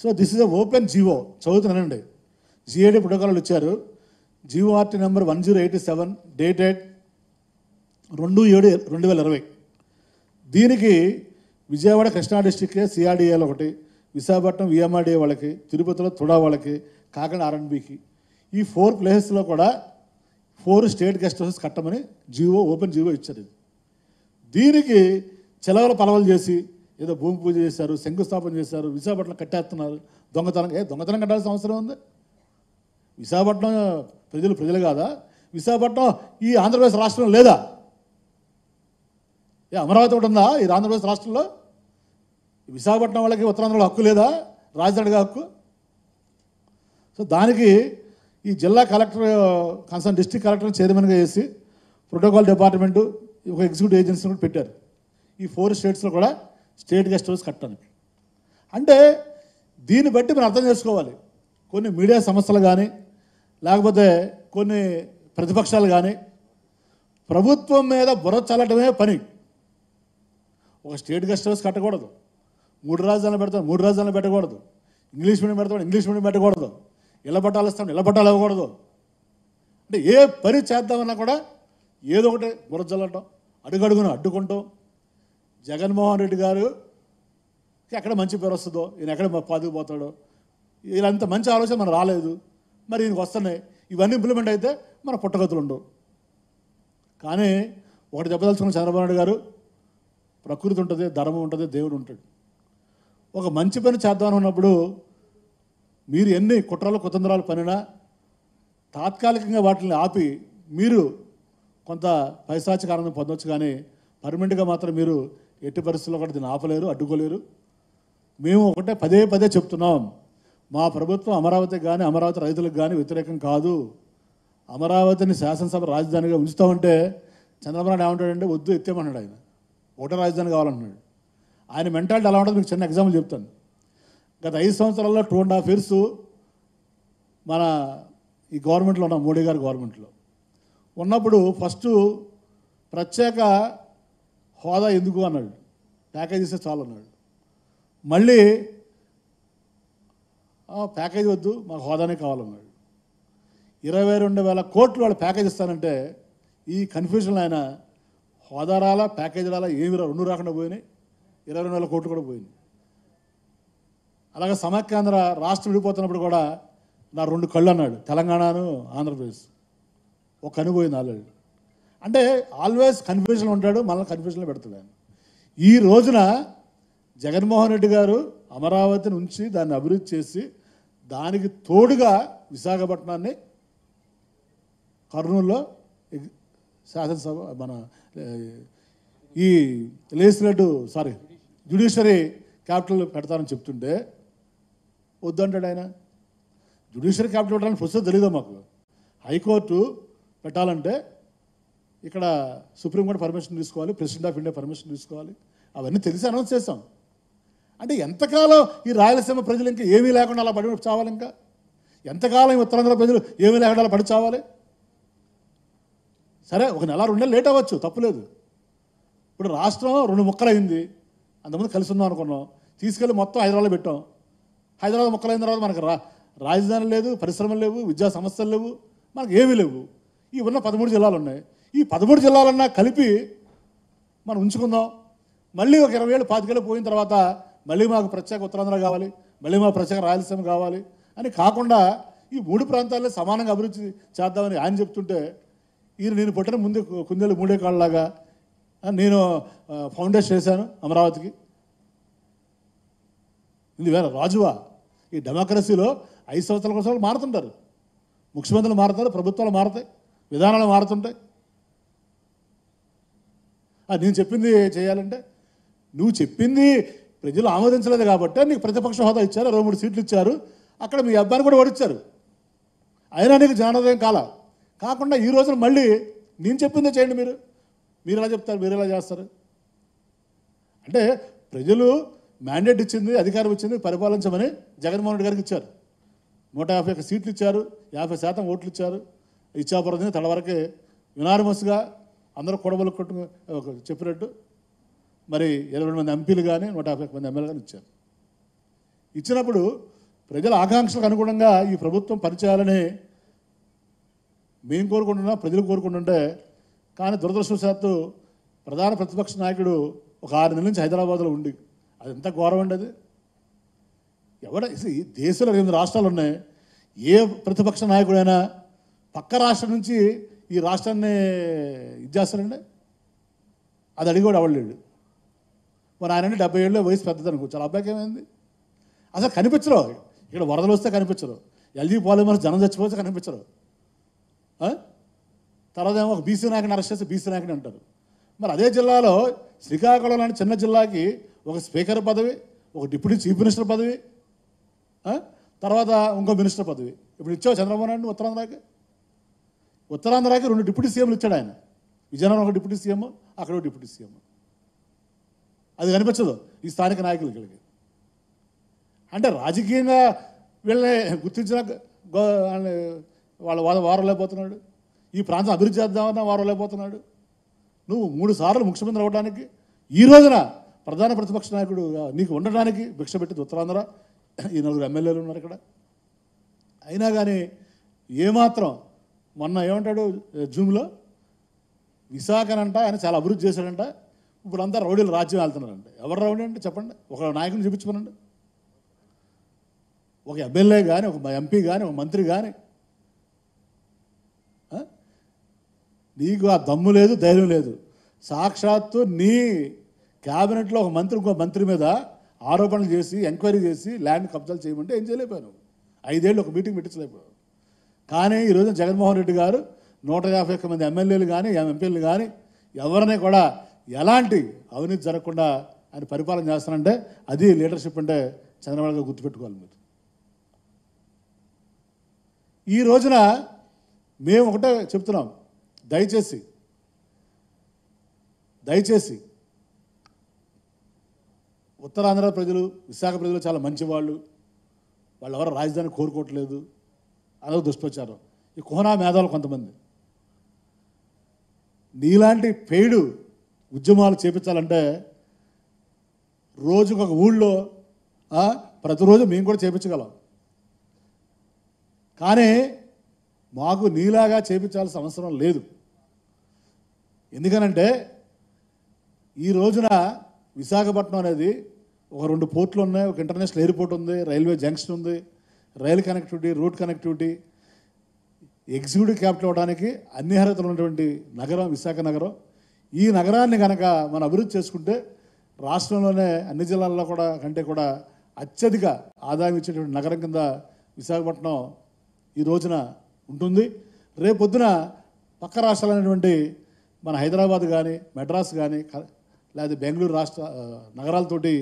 so this is a open GO చదువుతున్నానండి GAD ప్రోటోకాల్లు ఇచ్చారు GORT number one zero eighty seven dated రెండు ఏడు రెండు వేల ఇరవై దీనికి విజయవాడ కృష్ణా డిస్టిక్కే సిఆర్డిఏలో ఒకటి విశాఖపట్నం విఎంఆర్డిఏ e వాళ్ళకి తిరుపతిలో తుడా వాళ్ళకి కాకినాడ ఆర్ఎన్బికి ఈ ఫోర్ ప్లేసెస్లో కూడా ఫోర్ స్టేట్ గెస్ట్ హౌసెస్ కట్టమని జివో ఓపెన్ జీవో ఇచ్చారు దీనికి చెలవల పలవలు చేసి ఏదో భూమి పూజ చేశారు శంకుస్థాపన చేశారు విశాఖపట్నం కట్టేస్తున్నారు దొంగతనం ఏ దొంగతనం కట్టాల్సిన అవసరం ఉంది విశాఖపట్నం ప్రజలు ప్రజలు కాదా విశాఖపట్నం ఈ ఆంధ్రప్రదేశ్ రాష్ట్రం లేదా ఏ అమరావతి ఒకటి ఉందా ఈ ఆంధ్రప్రదేశ్ రాష్ట్రంలో విశాఖపట్నం వాళ్ళకి ఉత్తరాంధ్రలో హక్కు లేదా రాజధానిగా హక్కు సో దానికి ఈ జిల్లా కలెక్టర్ కన్సర్న్ డిస్టిక్ కలెక్టర్ని చైర్మన్గా చేసి ప్రోటోకాల్ డిపార్ట్మెంటు ఒక ఎగ్జిక్యూటివ్ ఏజెన్సీని కూడా పెట్టారు ఈ ఫోర్ స్టేట్స్లో కూడా స్టేట్ గెస్ట్ హౌస్ కట్టడానికి అంటే దీన్ని బట్టి మనం అర్థం చేసుకోవాలి కొన్ని మీడియా సంస్థలు కానీ లేకపోతే కొన్ని ప్రతిపక్షాలు కానీ ప్రభుత్వం మీద బుర్ర చల్లటమే పని ఒక స్టేట్ గెస్ట్ హౌస్ కట్టకూడదు మూడు రాజధానులు పెడతాం మూడు రాజధానులు పెట్టకూడదు ఇంగ్లీష్ మీడియం పెడతాం ఇంగ్లీష్ మీడియం పెట్టకూడదు ఇళ్ళ పట్టాలు ఇస్తాం ఇళ్ళ పట్టాలు ఇవ్వకూడదు అంటే ఏ పని చేద్దామన్నా కూడా ఏదో ఒకటి బుర్ర చల్లటం అడుగడుగును అడ్డుకుంటాం జగన్మోహన్ రెడ్డి గారు ఎక్కడ మంచి పేరు వస్తుందో ఈయన ఎక్కడ పాదుకుపోతాడో వీళ్ళంత మంచి ఆలోచన మనం రాలేదు మరి ఈయనకు వస్తున్నాయి ఇవన్నీ ఇంప్లిమెంట్ అయితే మన పుట్టగతులు ఉండవు కానీ ఒకటి చెప్పదలుచుకున్న చంద్రబాబు నాయుడు గారు ప్రకృతి ఉంటుంది ధర్మం ఉంటుంది దేవుడు ఉంటాడు ఒక మంచి పని చేద్దామని ఉన్నప్పుడు మీరు ఎన్ని కుట్రలు కుతంత్రాలు పనినా తాత్కాలికంగా వాటిని ఆపి మీరు కొంత పైశాచికారాన్ని పొందొచ్చు కానీ పర్మనెంట్గా మాత్రం మీరు ఎట్టి పరిస్థితుల్లో కూడా దీన్ని ఆపలేరు అడ్డుకోలేరు మేము ఒకటే పదే పదే చెప్తున్నాం మా ప్రభుత్వం అమరావతి కానీ అమరావతి రైతులకు కానీ వ్యతిరేకం కాదు అమరావతిని శాసనసభ రాజధానిగా ఉంచుతామంటే చంద్రబాబు నాయుడు ఏమంటాడంటే వద్దు ఎత్తేమన్నాడు ఆయన ఒకటే రాజధాని కావాలంటున్నాడు ఆయన మెంటాలిటీ ఎలా ఉంటుంది మీకు చిన్న ఎగ్జాంపుల్ చెప్తాను గత ఐదు సంవత్సరాల్లో టూ అండ్ హాఫ్ ఇయర్స్ మన ఈ గవర్నమెంట్లో ఉన్న మోడీ గారి గవర్నమెంట్లో ఉన్నప్పుడు ఫస్ట్ ప్రత్యేక హోదా ఎందుకు అన్నాడు ప్యాకేజ్ ఇస్తే చాలు అన్నాడు మళ్ళీ ప్యాకేజ్ వద్దు మాకు హోదానే కావాలన్నాడు ఇరవై రెండు వేల కోట్లు వాళ్ళు ప్యాకేజ్ ఇస్తానంటే ఈ కన్ఫ్యూజన్లో ఆయన హోదా రాలా ప్యాకేజ్ రాలా ఏమి రెండు రాకుండా పోయినాయి ఇరవై రెండు వేల కోట్లు కూడా పోయినాయి అలాగే సమాఖ్యాంధ్ర రాష్ట్రం విడిపోతున్నప్పుడు కూడా నా రెండు కళ్ళు అన్నాడు తెలంగాణను ఆంధ్రప్రదేశ్ ఒక కనుపోయింది ఆల్రెడీ అంటే ఆల్వేస్ కన్ఫ్యూజన్ ఉంటాడు మనల్ని కన్ఫ్యూజన్లో పెడుతున్నాడు ఈ రోజున జగన్మోహన్ రెడ్డి గారు అమరావతి నుంచి దాన్ని అభివృద్ధి చేసి దానికి తోడుగా విశాఖపట్నాన్ని కర్నూలులో శాసనసభ మన ఈ లెజిస్లేటివ్ సారీ జ్యుడిషియరీ క్యాపిటల్ పెడతారని చెప్తుంటే వద్దంటాడు ఆయన జ్యుడిషియరీ క్యాపిటల్ పెట్టాలని ప్రస్తుతం తెలియదు మాకు హైకోర్టు పెట్టాలంటే ఇక్కడ సుప్రీంకోర్టు పర్మిషన్ తీసుకోవాలి ప్రెసిడెంట్ ఆఫ్ ఇండియా పర్మిషన్ తీసుకోవాలి అవన్నీ తెలిసి అనౌన్స్ చేస్తాం అంటే ఎంతకాలం ఈ రాయలసీమ ప్రజలు ఇంకా ఏమీ లేకుండా అలా పడి చావాలి ఇంకా ఎంతకాలం ఈ ఉత్తరాంధ్ర ప్రజలు ఏమీ లేకుండా అలా పడి చావాలి సరే ఒక నెల రెండు నెలలు లేట్ అవ్వచ్చు తప్పులేదు ఇప్పుడు రాష్ట్రం రెండు ముక్కలైంది అంతకుముందు కలిసి ఉందాం అనుకున్నాం తీసుకెళ్ళి మొత్తం హైదరాబాద్లో పెట్టాం హైదరాబాద్ ముక్కలైన తర్వాత మనకు రా రాజధాని లేదు పరిశ్రమలు లేవు విద్యా సంస్థలు లేవు మనకు ఏమీ లేవు ఈ ఉన్న పదమూడు జిల్లాలు ఉన్నాయి ఈ పదమూడు జిల్లాలన్నా కలిపి మనం ఉంచుకుందాం మళ్ళీ ఒక ఇరవై ఏళ్ళు పాతికేళ్ళు పోయిన తర్వాత మళ్ళీ మాకు ప్రత్యేక ఉత్తరాంధ్ర కావాలి మళ్ళీ మాకు ప్రత్యేక రాయలసీమ కావాలి అని కాకుండా ఈ మూడు ప్రాంతాల్లో సమానంగా అభివృద్ధి చేద్దామని ఆయన చెప్తుంటే ఈయన నేను పుట్టిన ముందు కుందేలు మూడే కాళ్ళలాగా నేను ఫౌండేషన్ చేశాను అమరావతికి ఇది వేరే రాజువా ఈ డెమోక్రసీలో ఐదు సంవత్సరాల కోసం మారుతుంటారు ముఖ్యమంత్రులు మారుతారు ప్రభుత్వాలు మారుతాయి విధానాలు మారుతుంటాయి నేను చెప్పింది చేయాలంటే నువ్వు చెప్పింది ప్రజలు ఆమోదించలేదు కాబట్టి నీకు ప్రతిపక్ష హోదా ఇచ్చారు రెండు మూడు సీట్లు ఇచ్చారు అక్కడ మీ అబ్బాయిని కూడా ఓడిచ్చారు అయినా నీకు జానోదయం కాల కాకుండా ఈ రోజున మళ్ళీ నేను చెప్పిందే చేయండి మీరు మీరు ఎలా చెప్తారు మీరు ఎలా చేస్తారు అంటే ప్రజలు మ్యాండేట్ ఇచ్చింది అధికారం ఇచ్చింది పరిపాలించమని జగన్మోహన్ రెడ్డి గారికి ఇచ్చారు నూట యాభై ఒక్క సీట్లు ఇచ్చారు యాభై శాతం ఓట్లు ఇచ్చారు ఇచ్చాపురం తన వరకే వినారమస్గా అందరూ కొడవలు కొట్టు చెప్పినట్టు మరి ఇరవై మంది ఎంపీలు కానీ నూట యాభై మంది ఎమ్మెల్యే కానీ ఇచ్చారు ఇచ్చినప్పుడు ప్రజల ఆకాంక్షలకు అనుగుణంగా ఈ ప్రభుత్వం పనిచేయాలని మేము కోరుకుంటున్నా ప్రజలు కోరుకుంటుంటే కానీ దురదృష్టవశాత్తు ప్రధాన ప్రతిపక్ష నాయకుడు ఒక ఆరు నెలల నుంచి హైదరాబాద్లో ఉండి అది ఎంత ఘోరం అండి అది ఎవడ దేశంలో రెండు రాష్ట్రాలు ఉన్నాయి ఏ ప్రతిపక్ష నాయకుడైనా పక్క రాష్ట్రం నుంచి ఈ రాష్ట్రాన్ని ఇది చేస్తారండి అది అడిగి కూడా అవ్వలేడు మరి ఆయన డెబ్బై ఏళ్ళు వయసు పెద్దది అనుకోవచ్చు చాలా అబ్బాయికి ఏమైంది అసలు కనిపించరు ఇక్కడ వరదలు వస్తే కనిపించరు ఎల్జీ పాలిమర్స్ జనం చచ్చిపోతే కనిపించరు తర్వాత ఏమో ఒక బీసీ నాయకుని అరెస్ట్ చేస్తే బీసీ నాయకుని అంటారు మరి అదే జిల్లాలో శ్రీకాకుళం లాంటి చిన్న జిల్లాకి ఒక స్పీకర్ పదవి ఒక డిప్యూటీ చీఫ్ మినిస్టర్ పదవి తర్వాత ఇంకో మినిస్టర్ పదవి ఇప్పుడు ఇచ్చావు చంద్రబాబు నాయుడు ఉత్తరాంధ్రకి ఉత్తరాంధ్రకి రెండు డిప్యూటీ సీఎంలు ఇచ్చాడు ఆయన విజయనగరం ఒక డిప్యూటీ సీఎం అక్కడ ఒక డిప్యూటీ సీఎం అది కనిపించదు ఈ స్థానిక నాయకులు నాయకులకి అంటే రాజకీయంగా వీళ్ళని గుర్తించిన వాళ్ళ వాళ్ళ వారం లేకపోతున్నాడు ఈ ప్రాంతం అభివృద్ధి చేద్దామన్నా వారం లేకపోతున్నాడు నువ్వు మూడు సార్లు ముఖ్యమంత్రి అవ్వడానికి ఈ రోజున ప్రధాన ప్రతిపక్ష నాయకుడు నీకు ఉండడానికి భిక్ష పెట్టింది ఉత్తరాంధ్ర ఈ నలుగురు ఎమ్మెల్యేలు ఉన్నారు ఇక్కడ అయినా కానీ ఏమాత్రం మొన్న ఏమంటాడు జూమ్లో విశాఖనంట ఆయన చాలా అభివృద్ధి చేశాడంట ఇప్పుడు అంతా రౌడీలు రాజ్యం వెళ్తున్నారంట ఎవరు రౌడీ అంటే చెప్పండి ఒక నాయకుని చూపించుకోనండి ఒక ఎమ్మెల్యే కానీ ఒక ఎంపీ కానీ ఒక మంత్రి కానీ నీకు ఆ దమ్ము లేదు ధైర్యం లేదు సాక్షాత్తు నీ క్యాబినెట్లో ఒక మంత్రి ఇంకో మంత్రి మీద ఆరోపణలు చేసి ఎంక్వైరీ చేసి ల్యాండ్ కబ్జాలు చేయమంటే ఏం చేయలేకపోయాను ఐదేళ్ళు ఒక మీటింగ్ పెట్టించలేకపోయాను కానీ ఈరోజు జగన్మోహన్ రెడ్డి గారు నూట యాభై ఒక్క మంది ఎమ్మెల్యేలు కానీ ఎంపీలు కానీ ఎవరిని కూడా ఎలాంటి అవినీతి జరగకుండా ఆయన పరిపాలన చేస్తానంటే అది లీడర్షిప్ అంటే చంద్రబాబు గారు గుర్తుపెట్టుకోవాలి మీరు ఈ రోజున మేము ఒకటే చెప్తున్నాం దయచేసి దయచేసి ఉత్తరాంధ్ర ప్రజలు విశాఖ ప్రజలు చాలా మంచివాళ్ళు వాళ్ళు ఎవరు రాజధాని కోరుకోవట్లేదు అదొక దుష్ప్రచారం ఈ కోనా మేధావులు కొంతమంది నీలాంటి పేడు ఉద్యమాలు చేపించాలంటే రోజుకొక ఊళ్ళో ప్రతిరోజు మేము కూడా చేపించగలం కానీ మాకు నీలాగా చేపించాల్సిన అవసరం లేదు ఎందుకనంటే ఈ రోజున విశాఖపట్నం అనేది ఒక రెండు పోర్ట్లు ఉన్నాయి ఒక ఇంటర్నేషనల్ ఎయిర్పోర్ట్ ఉంది రైల్వే జంక్షన్ ఉంది రైలు connectivity road connectivity executive capital అవడానికి అన్ని అర్హతలు ఉన్నటువంటి నగరం విశాఖ నగరం ఈ నగరాన్ని కనుక మనం అభివృద్ధి చేసుకుంటే రాష్ట్రంలోనే అన్ని జిల్లాల్లో కూడా కంటే కూడా అత్యధిక ఆదాయం ఇచ్చేటువంటి నగరం కింద విశాఖపట్నం ఈ రోజున ఉంటుంది రేపొద్దున పక్క రాష్ట్రాలైనటువంటి మన హైదరాబాద్ కానీ మెడ్రాస్ కానీ లేదా బెంగళూరు రాష్ట్ర నగరాలతోటి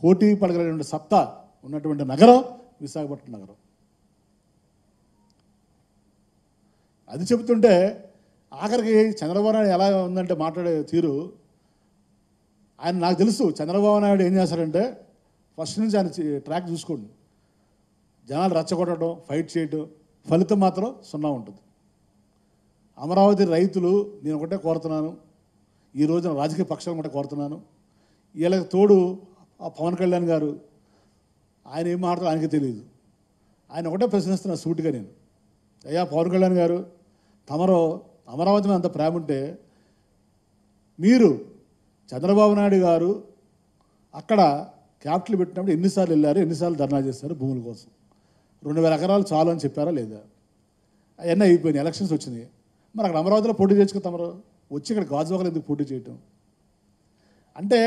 పోటీ పడగలిగినటువంటి సత్తా ఉన్నటువంటి నగరం విశాఖపట్నం నగరం అది చెబుతుంటే ఆఖరికి చంద్రబాబు నాయుడు ఎలా ఉందంటే మాట్లాడే తీరు ఆయన నాకు తెలుసు చంద్రబాబు నాయుడు ఏం చేస్తారంటే ఫస్ట్ నుంచి ఆయన ట్రాక్ చూసుకోండి జనాలు రచ్చగొట్టడం ఫైట్ చేయడం ఫలితం మాత్రం సున్నా ఉంటుంది అమరావతి రైతులు నేను ఒకటే కోరుతున్నాను ఈ రోజున రాజకీయ పక్షాలు ఒకటే కోరుతున్నాను వీళ్ళకి తోడు పవన్ కళ్యాణ్ గారు ఆయన ఏం మాట్లాడో ఆయనకి తెలియదు ఆయన ఒకటే ప్రశ్నిస్తున్నా సూటిగా నేను అయ్యా పవన్ కళ్యాణ్ గారు తమరు అమరావతి మీద అంత ప్రేమ ఉంటే మీరు చంద్రబాబు నాయుడు గారు అక్కడ క్యాపిటల్ పెట్టినప్పుడు ఎన్నిసార్లు వెళ్ళారు ఎన్నిసార్లు ధర్నా చేస్తారు భూముల కోసం రెండు వేల ఎకరాలు చాలు అని చెప్పారా లేదా అవన్నీ అయిపోయినాయి ఎలక్షన్స్ వచ్చినాయి మరి అక్కడ అమరావతిలో పోటీ తమరు వచ్చి ఇక్కడ గాజువాకలు ఎందుకు పోటీ చేయటం అంటే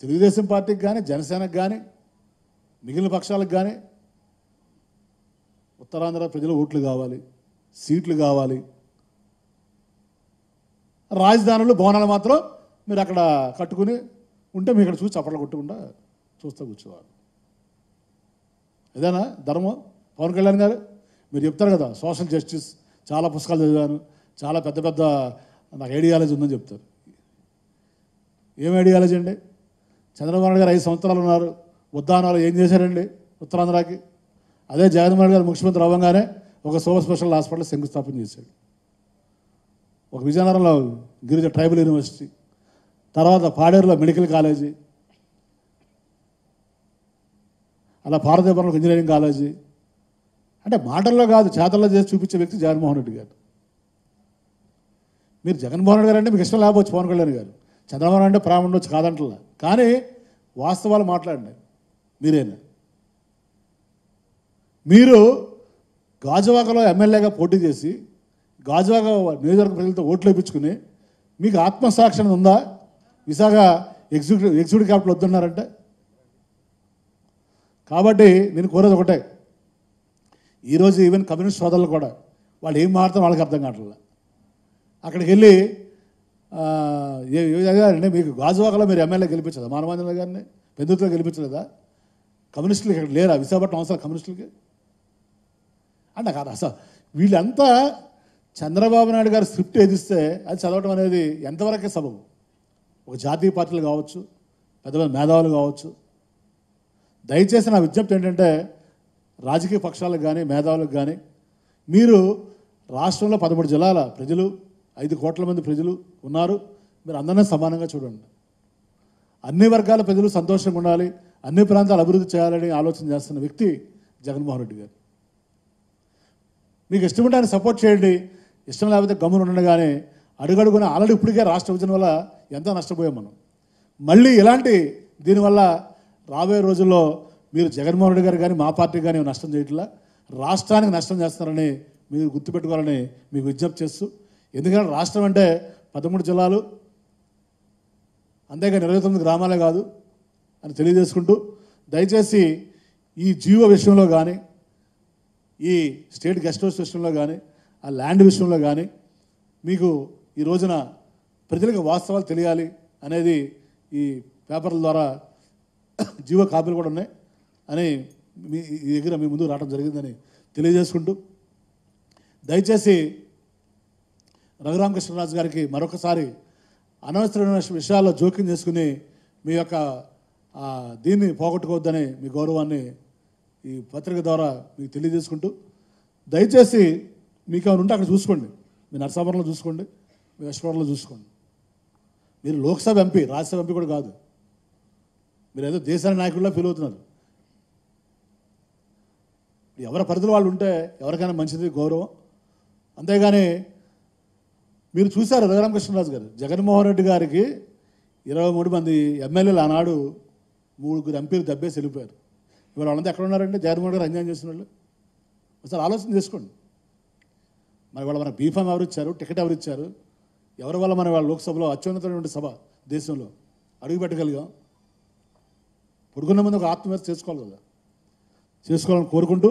తెలుగుదేశం పార్టీకి కానీ జనసేనకు కానీ మిగిలిన పక్షాలకు కానీ ఉత్తరాంధ్ర ప్రజలు ఓట్లు కావాలి సీట్లు కావాలి రాజధానులు భవనాలు మాత్రం మీరు అక్కడ కట్టుకుని ఉంటే మీరు ఇక్కడ చూసి చప్పట్లు కొట్టకుండా చూస్తూ కూర్చోవాలి ఏదైనా ధర్మం పవన్ కళ్యాణ్ గారు మీరు చెప్తారు కదా సోషల్ జస్టిస్ చాలా పుస్తకాలు చదివాను చాలా పెద్ద పెద్ద నాకు ఐడియాలజీ ఉందని చెప్తారు ఏం ఐడియాలజీ అండి చంద్రబాబు నాయుడు గారు ఐదు సంవత్సరాలు ఉన్నారు ఉద్దానాలు ఏం చేశారండి ఉత్తరాంధ్రకి అదే జగన్మోహన్ గారు ముఖ్యమంత్రి అవ్వగానే ఒక సూపర్ స్పెషల్ హాస్పిటల్ శంకుస్థాపన చేశాడు ఒక విజయనగరంలో గిరిజ ట్రైబల్ యూనివర్సిటీ తర్వాత పాడేరులో మెడికల్ కాలేజీ అలా భారతీయపురంలో ఇంజనీరింగ్ కాలేజీ అంటే మాటల్లో కాదు చేతల్లో చేసి చూపించే వ్యక్తి జగన్మోహన్ రెడ్డి గారు మీరు జగన్మోహన్ రెడ్డి గారు అంటే మీకు ఇష్టం లేకపోవచ్చు పవన్ కళ్యాణ్ గారు చంద్రబాబు అంటే ప్రేమ ఉండొచ్చు కాదంటలా కానీ వాస్తవాలు మాట్లాడండి మీరేనా మీరు గాజువాకలో ఎమ్మెల్యేగా పోటీ చేసి గాజువాక నియోజకవర్గ ప్రజలతో ఓట్లు వేయించుకుని మీకు ఆత్మసాక్షణ ఉందా విశాఖ ఎగ్జిక్యూటివ్ ఎగ్జిక్యూటివ్ క్యాపిటల్ వద్దున్నారంటే కాబట్టి నేను కోరేది ఒకటే ఈరోజు ఈవెన్ కమ్యూనిస్ట్ సోదరులు కూడా వాళ్ళు ఏం మారుతాం వాళ్ళకి అర్థం కావట్లేదు అక్కడికి వెళ్ళి ఏ విధంగా మీకు గాజువాకలో మీరు ఎమ్మెల్యే గెలిపించదా మానవాంజన గారిని పెందుతో గెలిపించలేదా కమ్యూనిస్టులు ఇక్కడ లేరా విశాఖపట్నం అవసరం కమ్యూనిస్టులకి అంటే కాదు అసలు వీళ్ళంతా చంద్రబాబు నాయుడు గారు స్క్రిప్ట్ ఏదిస్తే అది చదవటం అనేది ఎంతవరకే సబబు ఒక జాతీయ పార్టీలు కావచ్చు పెద్ద పెద్ద మేధావులు కావచ్చు దయచేసి నా విజ్ఞప్తి ఏంటంటే రాజకీయ పక్షాలకు కానీ మేధావులకు కానీ మీరు రాష్ట్రంలో పదమూడు జిల్లాల ప్రజలు ఐదు కోట్ల మంది ప్రజలు ఉన్నారు మీరు అందరినీ సమానంగా చూడండి అన్ని వర్గాల ప్రజలు సంతోషంగా ఉండాలి అన్ని ప్రాంతాలు అభివృద్ధి చేయాలని ఆలోచన చేస్తున్న వ్యక్తి జగన్మోహన్ రెడ్డి గారు మీకు ఇష్టం ఉంటే ఆయన సపోర్ట్ చేయండి ఇష్టం లేకపోతే గమ్మున ఉండగానే అడుగడుగున ఆల్రెడీ ఇప్పటికే రాష్ట్ర విభజన వల్ల ఎంతో నష్టపోయాం మనం మళ్ళీ ఇలాంటి దీనివల్ల రాబోయే రోజుల్లో మీరు జగన్మోహన్ రెడ్డి గారు కానీ మా పార్టీ కానీ నష్టం చేయట్లా రాష్ట్రానికి నష్టం చేస్తారని మీరు గుర్తుపెట్టుకోవాలని మీకు విజ్ఞప్తి చేస్తూ ఎందుకంటే రాష్ట్రం అంటే పదమూడు జిల్లాలు అంతేగాని ఇరవై తొమ్మిది గ్రామాలే కాదు అని తెలియజేసుకుంటూ దయచేసి ఈ జీవో విషయంలో కానీ ఈ స్టేట్ గెస్ట్ హౌస్ విషయంలో కానీ ఆ ల్యాండ్ విషయంలో కానీ మీకు ఈ రోజున ప్రజలకు వాస్తవాలు తెలియాలి అనేది ఈ పేపర్ల ద్వారా జీవో కాపీలు కూడా ఉన్నాయి అని మీ దగ్గర మీ ముందు రావడం జరిగిందని తెలియజేసుకుంటూ దయచేసి రఘురామకృష్ణరాజు గారికి మరొకసారి అనవసరమైన విషయాల్లో జోక్యం చేసుకుని మీ యొక్క దీన్ని పోగొట్టుకోవద్దని మీ గౌరవాన్ని ఈ పత్రిక ద్వారా మీకు తెలియజేసుకుంటూ దయచేసి మీకు ఏమైనా ఉంటే అక్కడ చూసుకోండి మీ నర్సాపురంలో చూసుకోండి మీ యశ్వరంలో చూసుకోండి మీరు లోక్సభ ఎంపీ రాజ్యసభ ఎంపీ కూడా కాదు మీరు ఏదో దేశాన్ని నాయకుల్లో ఫీల్ అవుతున్నారు ఎవరి పరిధిలో వాళ్ళు ఉంటే ఎవరికైనా మంచిది గౌరవం అంతేగాని మీరు చూశారు రఘురామకృష్ణరాజు గారు జగన్మోహన్ రెడ్డి గారికి ఇరవై మూడు మంది ఎమ్మెల్యేలు ఆనాడు మూడుగురు ఎంపీలు దెబ్బేసి వెళ్ళిపోయారు ఇవాళ వాళ్ళంతా ఎక్కడ ఉన్నారంటే జగన్మోహన్ గారు అన్యాయం చేసిన వాళ్ళు ఒకసారి ఆలోచన చేసుకోండి మరి వాళ్ళు మన బీఫామ్ ఇచ్చారు టికెట్ ఎవరిచ్చారు ఎవరి వల్ల మన వాళ్ళ లోక్సభలో అత్యున్నతమైనటువంటి సభ దేశంలో అడుగు పెట్టగలిగాం పడుకున్న ముందు ఒక ఆత్మహత్య చేసుకోవాలి కదా చేసుకోవాలని కోరుకుంటూ